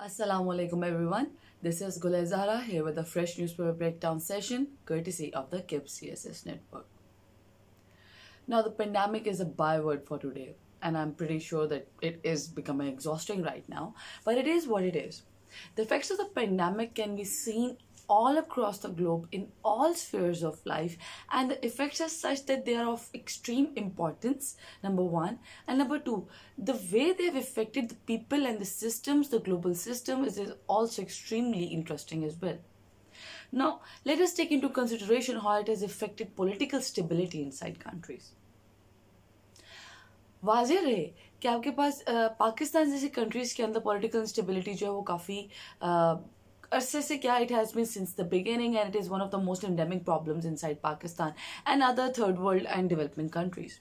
Assalamualaikum everyone. This is Gulay Zahra here with a fresh newspaper breakdown session courtesy of the KIP CSS network. Now the pandemic is a byword for today and I'm pretty sure that it is becoming exhausting right now, but it is what it is. The effects of the pandemic can be seen all across the globe in all spheres of life, and the effects are such that they are of extreme importance, number one. And number two, the way they've affected the people and the systems, the global system, is also extremely interesting as well. Now, let us take into consideration how it has affected political stability inside countries. वाज रहे कि आपके पास पाकिस्तान जैसी countries के अंदर political instability जो है वो काफ़ी Ursicia, it has been since the beginning and it is one of the most endemic problems inside Pakistan and other third world and developing countries.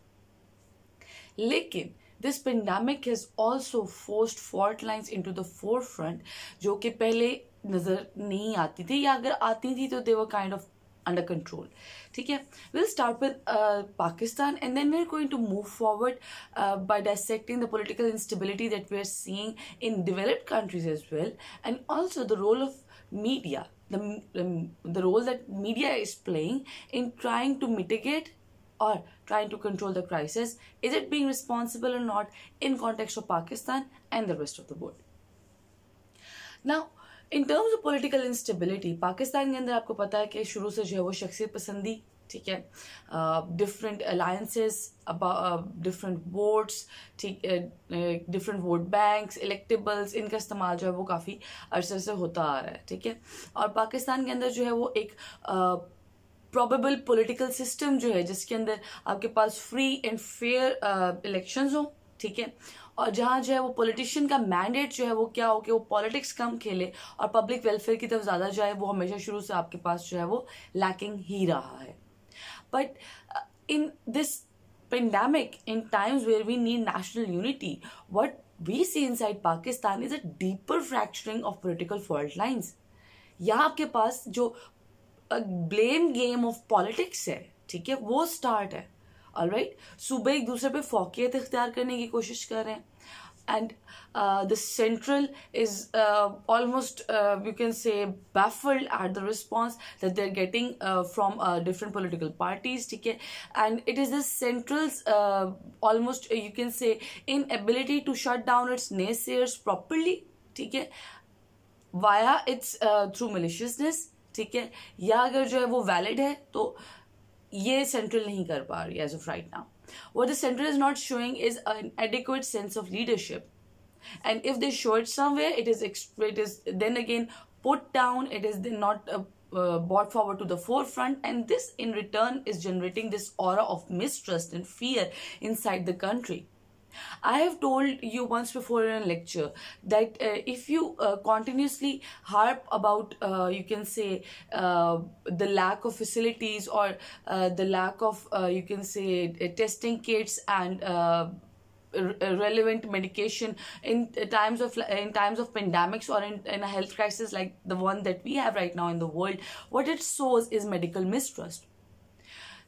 लेकिन this pandemic has also forced fault lines into the forefront, which were कि पहले नज़र under control okay. we we'll start with uh, Pakistan and then we're going to move forward uh, by dissecting the political instability that we're seeing in developed countries as well and also the role of media the um, the role that media is playing in trying to mitigate or trying to control the crisis is it being responsible or not in context of pakistan and the rest of the world now in terms of political instability Pakistan के अंदर आपको पता है कि शुरू से जो है वो शख्सियत पसंदी ठीक है डिफरेंट अलायंसेस डिफरेंट वोट्स ठीक डिफरेंट वोट बैंक्स इलेक्टेबल्स इनका इस्तेमाल जो है वो काफ़ी अरसे से होता आ रहा है ठीक है और पाकिस्तान के अंदर जो है वो एक uh, प्रॉबेबल पॉलिटिकल सिस्टम जो है जिसके अंदर आपके पास फ्री एंड फेयर इलेक्शंस हो ठीक है और जहाँ जो है वो पॉलिटिशियन का मैंडेट जो है वो क्या हो कि वो पॉलिटिक्स कम खेले और पब्लिक वेलफेयर की तरफ ज़्यादा जाए वो हमेशा शुरू से आपके पास जो है वो लैकिंग ही रहा है but in this pandemic in times where we need national unity what we see inside Pakistan is a deeper fracturing of political fault lines यहाँ आपके पास जो ब्लेम गेम ऑफ पॉलिटिक्स है ठीक है वो स्टार्ट है ऑल राइट सुबह एक दूसरे पे फोकियत इख्तियार करने की कोशिश कर रहे हैं and the central is almost you can say baffled at the response that they are getting from different political parties ठीक है and it is the central's almost you can say inability to shut down its naysayers properly ठीक है via it's through मलिशियसनेस ठीक है या अगर जो है वो वैलिड है तो ये central नहीं कर पा रही as what the center is not showing is an adequate sense of leadership and if they show it somewhere it is then again put down it is then not uh, uh, brought forward to the forefront and this in return is generating this aura of mistrust and fear inside the country I have told you once before in a lecture that uh, if you uh, continuously harp about, uh, you can say, uh, the lack of facilities or uh, the lack of, uh, you can say, testing kits and relevant medication in times of in times of pandemics or in, in a health crisis like the one that we have right now in the world what it sows is medical mistrust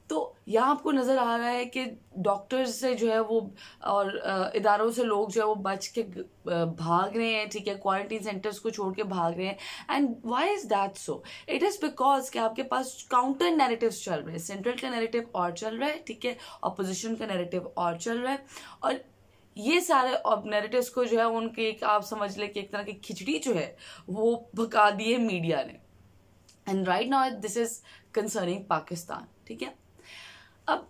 तो यहाँ आपको नज़र आ रहा है कि doctors से जो है वो और इदारों से लोग जो है वो बच के भाग रहे हैं ठीक है क्वारंटीन सेंटर्स को छोड़ के भाग रहे हैं and why is that so it is because कि आपके पास काउंटर नैरेटिव चल रहे हैं सेंट्रल का नैरेटिव और चल रहा है ठीक है अपोजिशन का नैरेटिव और चल रहा है और ये सारे नेरेटिव्स को जो है उनके एक आप समझ लें कि एक तरह की खिचड़ी जो है वो भका दी है मीडिया ने and right now this is concerning Pakistan ठीक है अब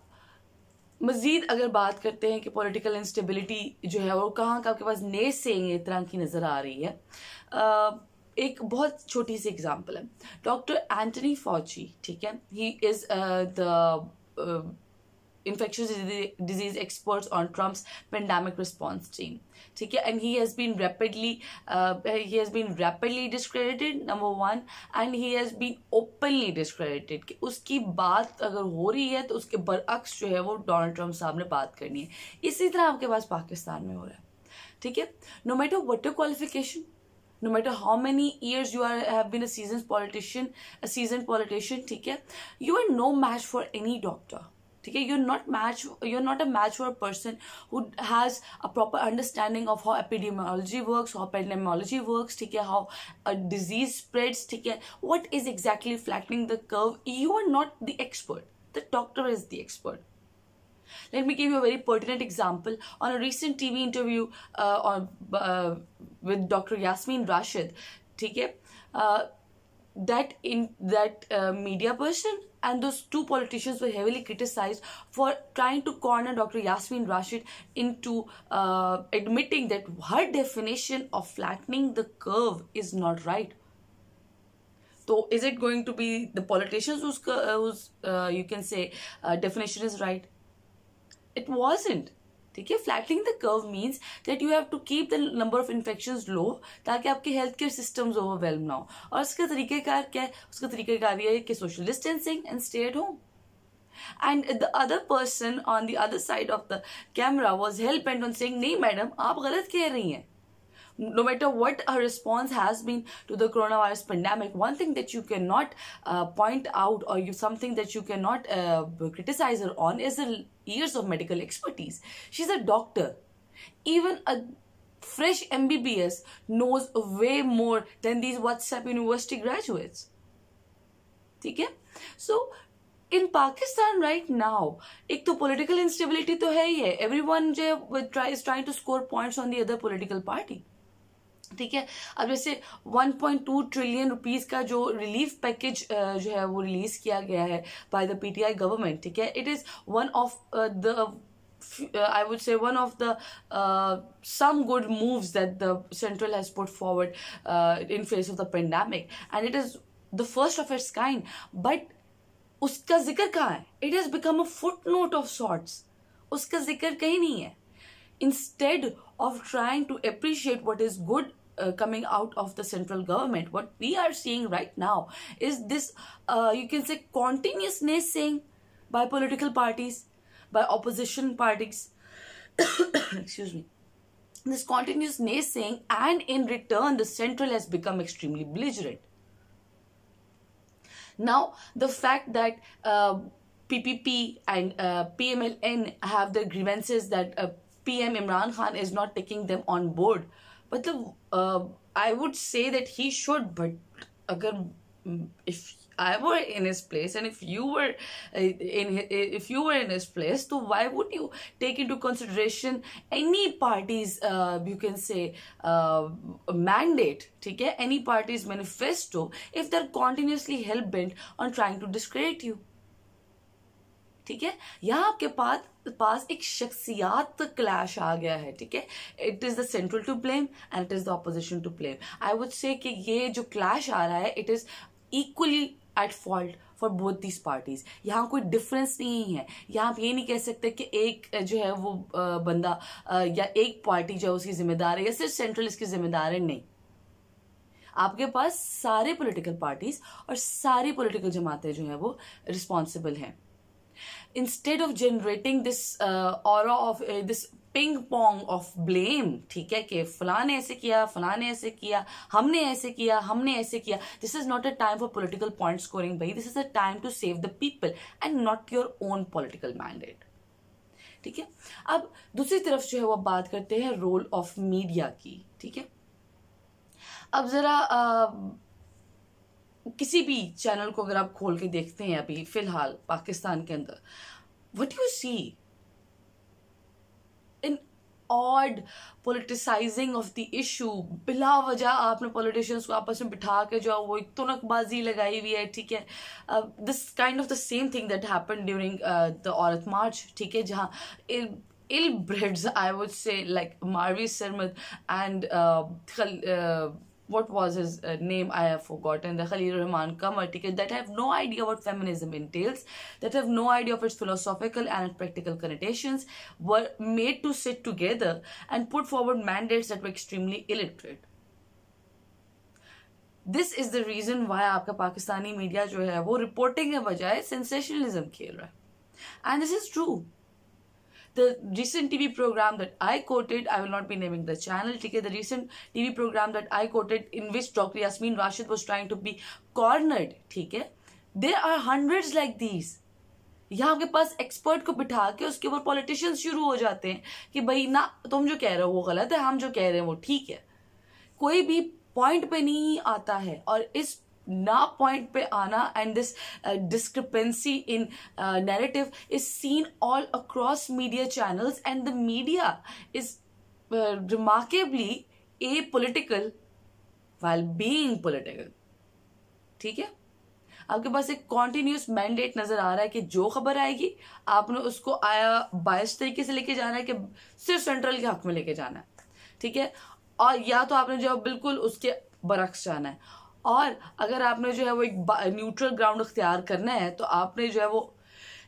मज़ीद अगर बात करते हैं कि पॉलिटिकल इंस्टेबिलिटी जो है वो कहाँ का आपके पास नए से तरह की नज़र आ रही है आ, एक बहुत छोटी सी एग्जांपल है डॉक्टर एंटनी फौची ठीक है he is the infectious disease experts on Trump's pandemic response team. ठीक है and he has been rapidly uh, he has been rapidly discredited number one and he has been openly discredited कि उसकी बात अगर हो रही है तो उसके बरअक्स जो है वो डोनाल्ड ट्रम्प साहब ने बात करनी है इसी तरह आपके पास पाकिस्तान में हो रहा है ठीक है no matter what your qualification no matter how many years you are have been a seasoned politician a seasoned politician theek hai you are no match for any doctor ठीक है you're not match you're not a match for a person who has a proper understanding of how epidemiology works how epidemiology works ठीक how a disease spreads ठीक है what is exactly flattening the curve you are not the expert the doctor is the expert let me give you a very pertinent example on a recent tv interview uh, on uh, with dr yasmin rashid ठीक है uh, that in that uh, media person and those two politicians were heavily criticized for trying to corner Dr. Yasmin Rashid into uh, admitting that her definition of flattening the curve is not right. So is it going to be the politicians whose, uh, whose uh, you can say uh, definition is right? It wasn't. ठीक है flattening the curve means that you have to keep the number of infection low ताकि आपके health care systems overwhelm ना हो और उसका तरीकेकार क्या है उसका तरीकेकार ये है कि social distancing and stay at home and the other person on the other side of the camera was help and unsung नहीं मैडम आप गलत कह रही हैं no matter what her response has been to the coronavirus pandemic, one thing that you cannot uh, point out or you something that you cannot uh, criticize her on is the years of medical expertise. She's a doctor. Even a fresh MBBS knows way more than these WhatsApp university graduates. ठीक है So in Pakistan right now, एक तो instability to तो है Everyone है everyone जो try is trying to score points on the ठीक है अब जैसे 1.2 ट्रिलियन रुपीस का जो रिलीफ पैकेज जो है वो रिलीज किया गया है बाय द पीटीआई गवर्नमेंट ठीक है it is one of the I would say one of the some good moves that the central has put forward in face of the pandemic and it is the first of its kind but उसका जिक्र कहाँ है it has become a footnote of sorts उसका जिक्र कहीं नहीं है instead of trying to appreciate what is good uh, coming out of the central government. What we are seeing right now is this, uh, you can say, continuous naysaying by political parties, by opposition parties. Excuse me. This continuous naysaying, and in return, the central has become extremely belligerent. Now, the fact that uh, PPP and uh, PMLN have the grievances that uh, PM Imran Khan is not taking them on board मतलब uh, I would say that he should. But again, mm, if I were in his place, and if you were uh, in his, uh, if you were in his place, so why would you take into consideration any party's you can say mandate, okay? Any party's manifesto if they're continuously hell bent on trying to discredit you. ठीक है यहाँ आपके पास पास एक शख्सियात clash आ गया है ठीक है it is the central to blame and it is the opposition to blame I would say कि ये जो क्लैश आ रहा है it is equally at fault for both these parties यहाँ कोई डिफरेंस नहीं है यहाँ आप ये नहीं कह सकते कि एक जो है वो बंदा या एक पार्टी जो है उसकी जिम्मेदार है या सिर्फ सेंट्रल इसकी जिम्मेदार है नहीं आपके पास सारे पॉलिटिकल पार्टीज और सारी पॉलिटिकल जमातें जो है वो रिस्पॉन्सिबल हैं इंस्टेड ऑफ जनरेटिंग दिस और this ping pong of blame ठीक है कि फला ने ऐसे किया फला ने ऐसे किया हमने ऐसे किया हमने ऐसे किया this is not a time for political point scoring भाई this is a time to save the people and not your own political mandate ठीक है अब दूसरी तरफ जो है वो बात करते हैं रोल ऑफ मीडिया की ठीक है अब जरा uh, किसी भी चैनल को अगर आप खोल के देखते हैं अभी फिलहाल पाकिस्तान के अंदर what you see in odd politicizing of the issue बिला वजह आपने पॉलिटिशियंस को आपस में बिठा के जो वो एक तुनकबाजी लगाई हुई है ठीक है this kind of the same thing that happen during the Aurat March ठीक है जहाँ ill breeds I would say like Marvi Sirmed and what was his uh, name I have forgotten, the Khalil Rahman Qamar ticket that have no idea what feminism entails, that have no idea of its philosophical and practical connotations, were made to sit together and put forward mandates that were extremely illiterate. This is the reason why आपका Pakistani media, जो reporting, वो reporting के बजाय sensationalism खेल रहा है the recent TV program that I quoted, I will not be naming the channel, okay, the recent TV program that I quoted in which Dr. Yasmin Rashid was trying to be cornered, okay, there are hundreds like these. यहाँ आपके पास expert को बिठा के उसके ऊपर politicians शुरू हो जाते हैं कि भाई ना तुम जो कह रहे हो वो गलत है हम जो कह रहे हैं वो ठीक है कोई भी पॉइंट पे नहीं आता है और इस ना पॉइंट पे आना and this discrepancy in narrative is seen all across media channels and the media is remarkably apolitical while being political ठीक है आपके पास एक कॉन्टिन्यूस मैंडेट नजर आ रहा है कि जो खबर आएगी आपने उसको आया बायस तरीके से लेके जाना है कि सिर्फ सेंट्रल के हक में लेके जाना है ठीक है और या तो आपने जो बिल्कुल उसके बरक्स जाना है और अगर आपने जो है वो एक न्यूट्रल ग्राउंड अख्तियार करना है तो आपने जो है वो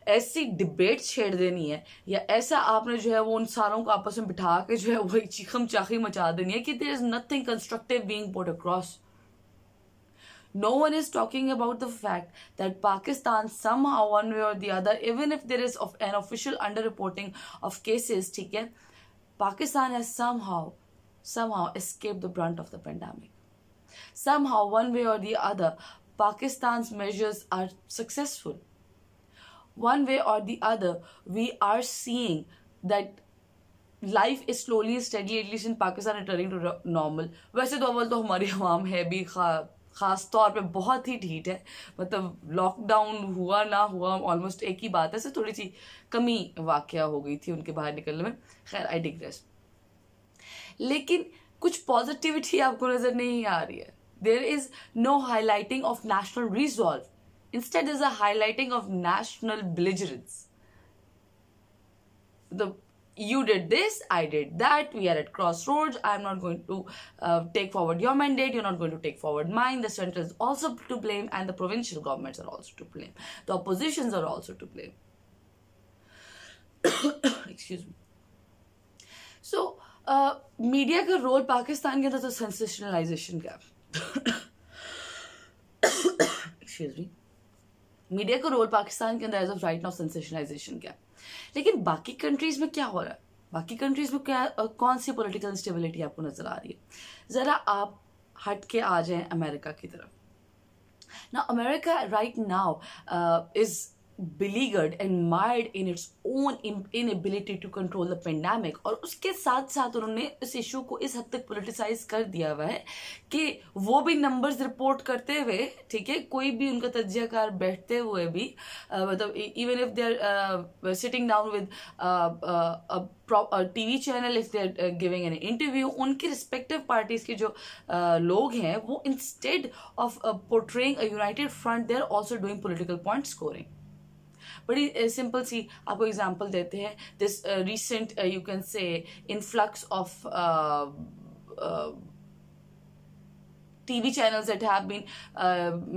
ऐसी डिबेट छेड़ देनी है या ऐसा आपने जो है वो उन सारों को आपस में बिठा के जो है वो एक चीखम चाखी मचा देनी है कि there is nothing constructive being put across no one is talking about the fact that Pakistan somehow one way or the other even if there is of an official under reporting of cases ठीक है Pakistan has somehow somehow escape the brunt of the pandemic Somehow, one way or the other, Pakistan's measures are successful. One way or the other, we are seeing that life is slowly steady at least in Pakistan returning to normal वैसे तो अव्वल तो हमारी आवाम है भी खा ख़ास तौर पर बहुत ही ढीठ है मतलब लॉकडाउन हुआ ना हुआ ऑलमोस्ट एक ही बात है से थोड़ी सी कमी वाक़ हो गई थी उनके बाहर निकलने में खैर आई डिग्रेस लेकिन कुछ पॉजिटिविटी आपको नज़र नहीं आ रही है There is no highlighting of national resolve. Instead, there's a highlighting of national belligerence. The you did this, I did that, we are at crossroads, I'm not going to uh, take forward your mandate, you're not going to take forward mine, the central is also to blame and the provincial governments are also to blame. The oppositions are also to blame. Excuse me. So, media uh, role role Pakistan के अंदर the sensationalization gap. Excuse me media का role Pakistan के अंदर as of right now sensationalization क्या लेकिन बाकी countries में क्या हो रहा है बाकी कंट्रीज में क्या कौन सी पॉलिटिकल इंस्टेबिलिटी आपको नजर आ रही है ज़रा आप हट के आ जाए अमेरिका की तरफ ना America right now is and mired in its own inability to control the pandemic और उसके साथ साथ उन्होंने इस इशू को इस हद तक पोलिटिसाइज कर दिया हुआ है कि वो भी नंबर्स रिपोर्ट करते हुए ठीक है कोई भी उनका तजियाकार बैठते हुए भी मतलब even if they are sitting down with T V channel if they are giving an interview उनकी रिस्पेक्टिव पार्टीज के जो uh, लोग हैं वो instead of portraying a united front they are also doing political point scoring बड़ी simple सी आपको example देते हैं this recent you can say influx of TV channels that have been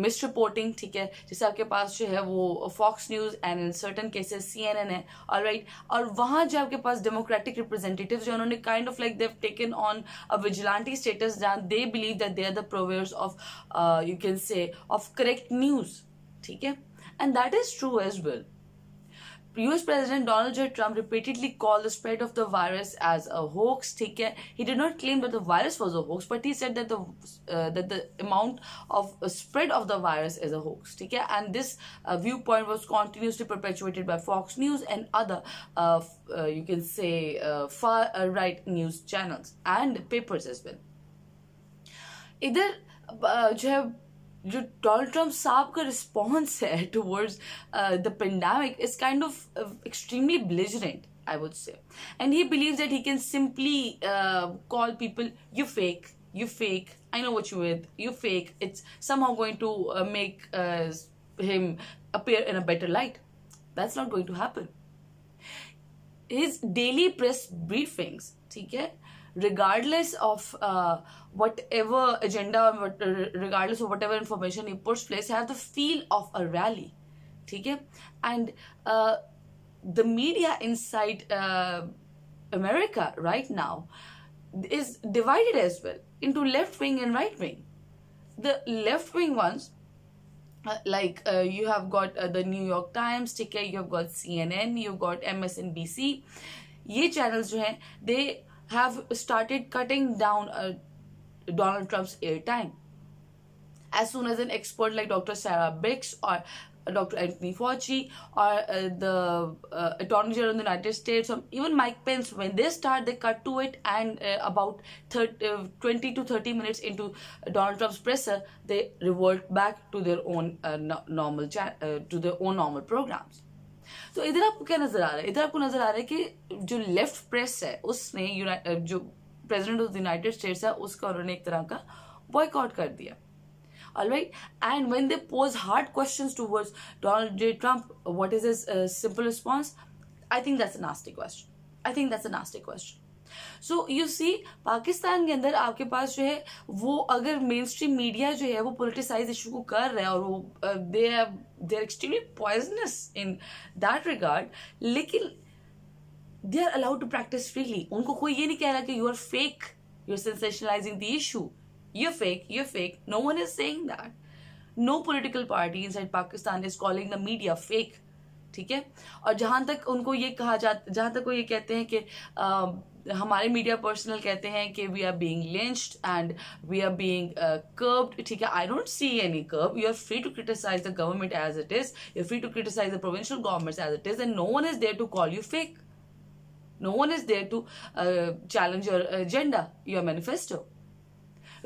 misreporting ठीक है जैसे आपके पास जो है वो Fox News and in certain cases C N N है और राइट और वहाँ जो आपके पास डेमोक्रेटिक रिप्रेजेंटेटिव जो उन्होंने kind of like they've taken on a vigilante status जहाँ they believe that they are the purveyors of you can say of correct news ठीक है and that is true as well US President Donald J. Trump repeatedly called the spread of the virus as a hoax. He, he did not claim that the virus was a hoax, but he said that the uh, that the amount of uh, spread of the virus is a hoax. Okay? And this uh, viewpoint was continuously perpetuated by Fox News and other, uh, uh, you can say, uh, far right news channels and papers as well. Either, जो जो Donald Trump साहब का response है towards the pandemic is kind I would say. And he believes that he can simply uh, call people, you fake, you fake, I know what you with, you fake. It's somehow going to uh, make uh, him appear in a better light. That's not going to happen. His daily press briefings, ठीक है regardless of uh, whatever agenda uh, regardless of whatever information he puts place have the feel of a rally okay and uh, the media inside uh, america right now is divided as well into left wing and right wing the left wing ones uh, like uh, you have got uh, the New York Times ठीक you you've got CNN you've got MSNBC These channels जो they have started cutting down uh, Donald Trump's airtime. As soon as an expert like Dr. Sarah Bix or uh, Dr. Anthony Fauci or uh, the uh, Attorney General of the United States or even Mike Pence, when they start, they cut to it and uh, about 30, uh, 20 to 30 minutes into Donald Trump's presser, they revert back to their own uh, no normal to their own normal programs. तो इधर आपको क्या नजर आ रहा है इधर आपको नजर आ रहा है कि जो लेफ्ट प्रेस है उसने जो president of the United States है उसका उन्होंने एक तरह का बॉयकॉट कर दिया all right and when they pose hard questions towards donald j trump what is his uh, simple response i think that's a nasty question i think that's a nasty question so you see Pakistan के अंदर आपके पास जो है वो अगर main stream media जो है वो पोलिटिसाइज इशू को कर रहा है और वो they they are extremely poisonous in that regard लेकिन they are allowed to practise freely उनको कोई ये नहीं कह रहा कि you are fake you are sensationalizing the issue you fake you fake no one is saying that no political party inside Pakistan is calling the media fake ठीक है और जहां तक उनको ये कहा जाता जहां तक वो ये कहते हैं कि हमारे मीडिया पर्सनल कहते हैं कि we are being lynched and we are being curbed ठीक है I don't see any curb you are free to criticize the government as it is you are free to criticize the provincial government as it is and no one is there to call you fake no one is there to challenge your agenda your manifesto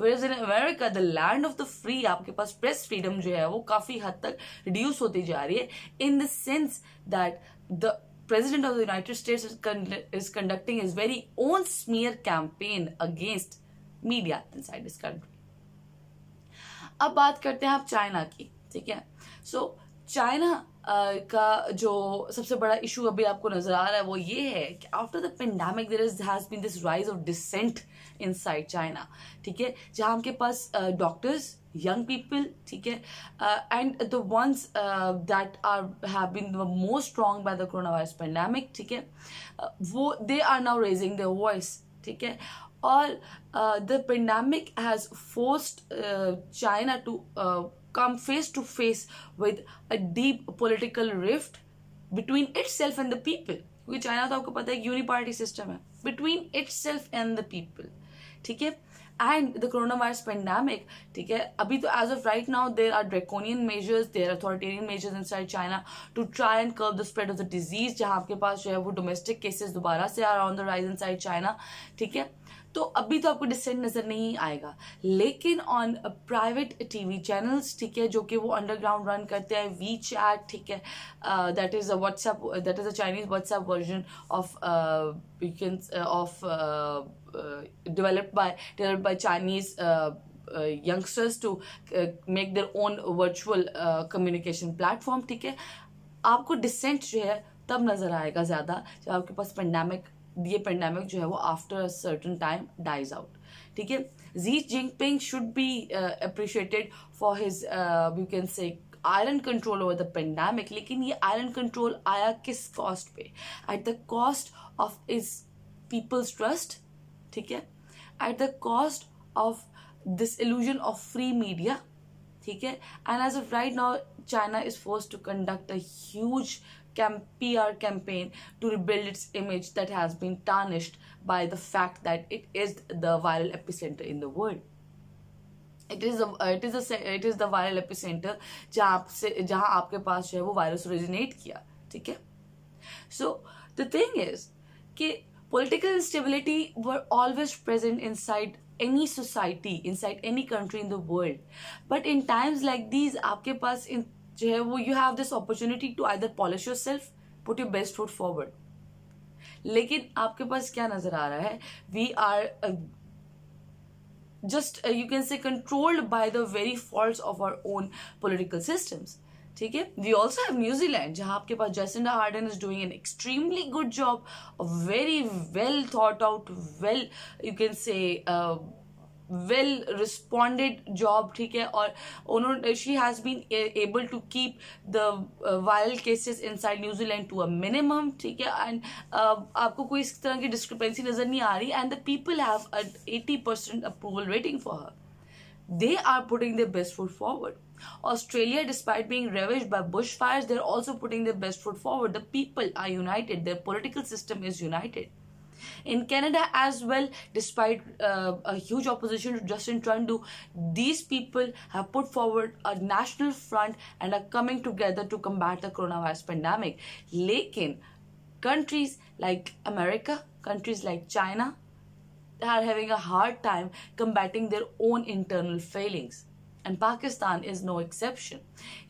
manifesto in in the land of the free आपके पास press freedom जो है वो काफी हद तक reduce होती जा रही है in the sense that the president of the United States is, con- is conducting his very own smear campaign against media inside this country. अब बात करते हैं आप चाइना की ठीक है सो so, चाइना uh, का जो सबसे बड़ा इशू अभी आपको नजर आ रहा है वो ये है कि after the pandemic there is has been this rise of dissent inside China ठीक है जहाँ आपके पास डॉक्टर्स uh, young people ठीक है and the ones that are have been most wrong by the corona virus pandemic ठीक है uh, वो they are now raising the voice ठीक है और the pandemic has forced China to come face to face with a deep political rift between itself and the people क्योंकि China तो आपको पता है यूनिपार्टी सिस्टम है between itself and the people ठीक है and the corona virus pandemic ठीक है अभी तो as of right now there are draconian measures there authoritarian measures inside China to try and curb the spread of the disease जहाँ आपके पास जो है वो डोमेस्टिक केसेज दोबारा से are on the rise inside China ठीक है तो अभी तो आपको डिसेंट नजर नहीं आएगा लेकिन ऑन प्राइवेट टीवी चैनल्स ठीक है जो कि वो अंडरग्राउंड रन करते हैं वी चैट ठीक है that is a WhatsApp that is a Chinese WhatsApp version of of developed by developed by Chinese. Uh, uh, youngsters to uh, make their own virtual uh, communication platform ठीक है आपको decent जो है तब नज़र आएगा ज़्यादा जब आपके पास पेंडेमिक ये पेंडेमिक जो है वो after a certain time dies out ठीक है Xi Jinping should be appreciated for his you can say iron control over the pandemic लेकिन ये आयरन कंट्रोल आया किस कॉस्ट पे at the cost of his people's trust ठीक है at the cost of this illusion of free media okay and as of right now china is forced to conduct a huge pr campaign to rebuild its image that has been tarnished by the fact that it is the viral epicenter in the world it is a, it is a, it is the viral epicenter jahan aapke paas jo hai wo virus originate kiya okay so the thing is that political instability were always present inside any society inside any country in the world but in times like these आपके पास in जो है वो you have this opportunity to either polish yourself put your best foot forward लेकिन आपके पास क्या नजर आ रहा है we are uh, just uh, you can say controlled by the very faults of our own political systems ठीक है we also have New Zealand जहां आपके पास Jacinda Ardern is doing an extremely good job very well thought out well you can say well responded job ठीक है और उन्होंने she has been able to keep the viral cases inside New Zealand to a minimum ठीक है and uh, आपको कोई इस तरह की डिस्क्रिपेंसी नज़र नहीं आ रही and the people have eighty percent approval rating for her they are putting the best foot forward Australia, despite being ravaged by bushfires, they're also putting their best foot forward. The people are united, their political system is united. In Canada as well, despite uh, a huge opposition to Justin Trudeau, these people have put forward a national front and are coming together to combat the coronavirus pandemic. Lekin, countries like America, countries like China, are having a hard time combating their own internal failings. And Pakistan is no exception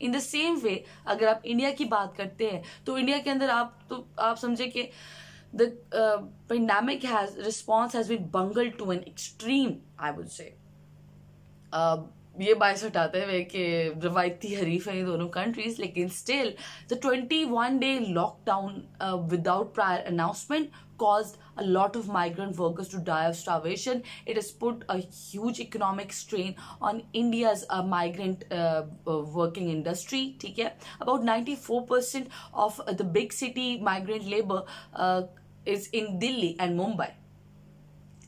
in the same way अगर आप India की बात करते हैं तो India के अंदर आप तो आप समझे कि the pandemic has response has been bungled to an extreme I would say ये बायस हटाते हुए कि रवायती हरीफ हैं दोनों कंट्रीज लेकिन still the twenty one day lockdown without prior announcement caused a lot of migrant workers to die of starvation. It has put a huge economic strain on India's uh, migrant uh, working industry. theek hai About 94% of the big city migrant labor uh, is in Delhi and Mumbai.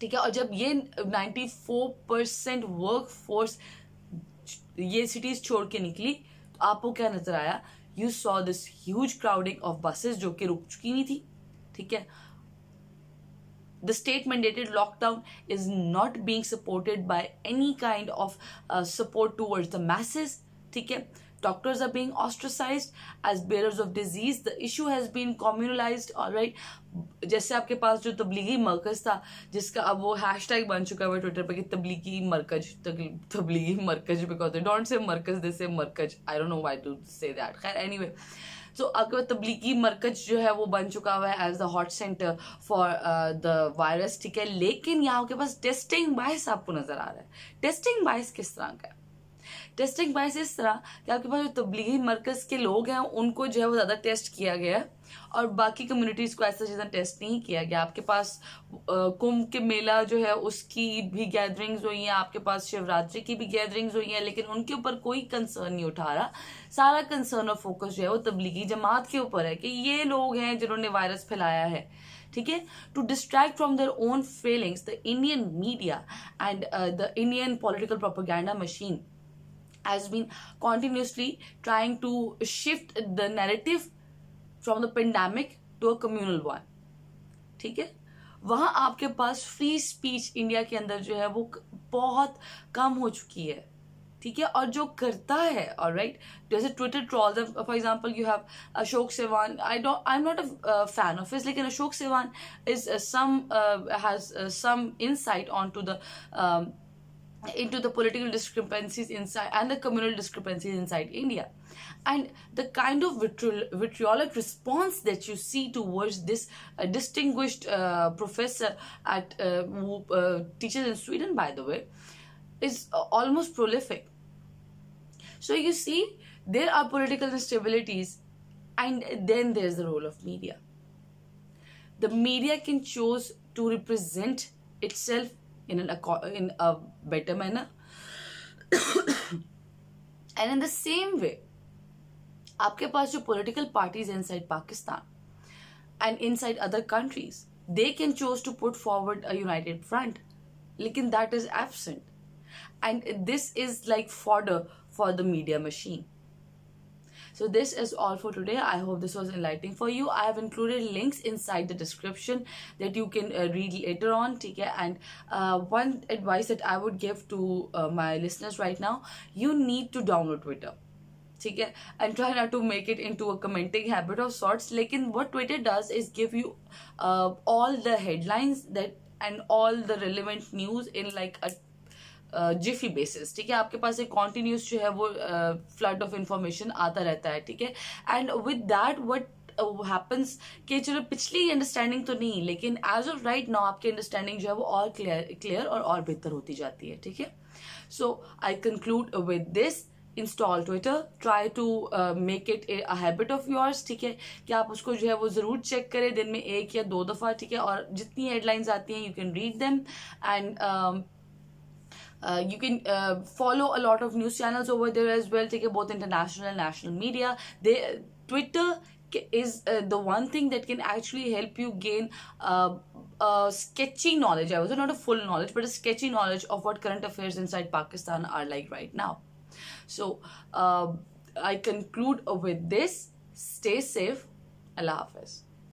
theek hai aur jab ye 94 workforce ye cities chhod ke nikli to aapko kya nazar aaya you saw this huge crowding of buses jo ki ruk chuki nahi thi theek hai The state mandated lockdown is not being supported by any kind of uh, support towards the masses. Okay? Doctors are being ostracized as bearers of disease. The issue has been communalized, all right. जैसे आपके पास जो तबलीगी मरकज था जिसका अब वो hash tag बन चुका हुआ ट्विटर पर कि Tablighi Markaz Tablighi Markaz because they don't say Markaz they say Markaz I don't know why to say that खैर एनी anyway, सो अगर तबलीगी मरकज जो है वो बन चुका हुआ है as the hot centre for the virus ठीक है लेकिन यहाँ के पास टेस्टिंग बाइस आपको नजर आ रहा है टेस्टिंग बाइस किस तरह का है टेस्टिंग बाइस इस तरह कि आपके पास जो तबलीगी मरकज़ के लोग हैं उनको जो है वो ज़्यादा टेस्ट किया गया है और बाकी कम्युनिटीज़ को ऐसा जितना टेस्ट नहीं किया गया आपके पास कुंभ के मेला जो है उसकी भी गैदरिंग्स हुई हैं आपके पास शिवरात्रि की भी गैदरिंग्स हुई हैं लेकिन उनके ऊपर कोई कंसर्न नहीं उठा रहा सारा कंसर्न और फोकस जो है वो तबलीगी जमात के ऊपर है कि ये लोग हैं जिन्होंने वायरस फैलाया है ठीक है to distract from their own feelings the Indian media and the Indian political propaganda machine has been continuously trying to shift the narrative from the pandemic to a communal one ठीक है वहां आपके पास free speech India के अंदर जो है वो बहुत कम हो चुकी है ठीक है और जो करता है और राइट जैसे Twitter troll for example you have Ashok Swain I don't I am not a fan of is लेकिन Ashok Swain is some has some insight on to the into the political discrepancies inside and the communal discrepancies inside India. And the kind of vitriol, vitriolic response that you see towards this uh, distinguished uh, professor at uh, who uh, teaches in Sweden, by the way, is uh, almost prolific. So you see, there are political instabilities, and then there's the role of media. The media can choose to represent itself in, an, in a better manner. and in the same way, आपके पास political parties inside Pakistan and inside other countries, they can choose to put forward a united front. Lekin that is absent. And this is like fodder for the media machine. So this is all for today. I hope this was enlightening for you. I have included links inside the description that you can uh, read later on. Okay? And uh, one advice that I would give to uh, my listeners right now, you need to download Twitter. and try not to make it into a commenting habit of sorts like in what twitter does is give you you uh, all the headlines that and all the relevant news in like a. Jiffy basis ठीक है आपके पास एक continuous जो है वो flood of information आता रहता है ठीक है and with that what happens कि चलो पिछली अंडरस्टैंडिंग तो नहीं लेकिन एज ऑफ राइट नाउ आपकी अंडरस्टैंडिंग जो है वो और क्लियर क्लियर और और बेहतर होती जाती है ठीक है so I conclude with this install Twitter try to make it a habit of yours ठीक है कि आप उसको जो है वो ज़रूर चेक करें दिन में एक या दो दफ़ा ठीक है और जितनी हेडलाइंस आती हैं you can read them and Uh, you can uh, follow a lot of news channels over there as well, take both international and national media. They Twitter is uh, the one thing that can actually help you gain uh, sketchy knowledge. I was not a full knowledge, but a sketchy knowledge of what current affairs inside Pakistan are like right now. So uh, I conclude with this. Stay safe. Allah Hafiz.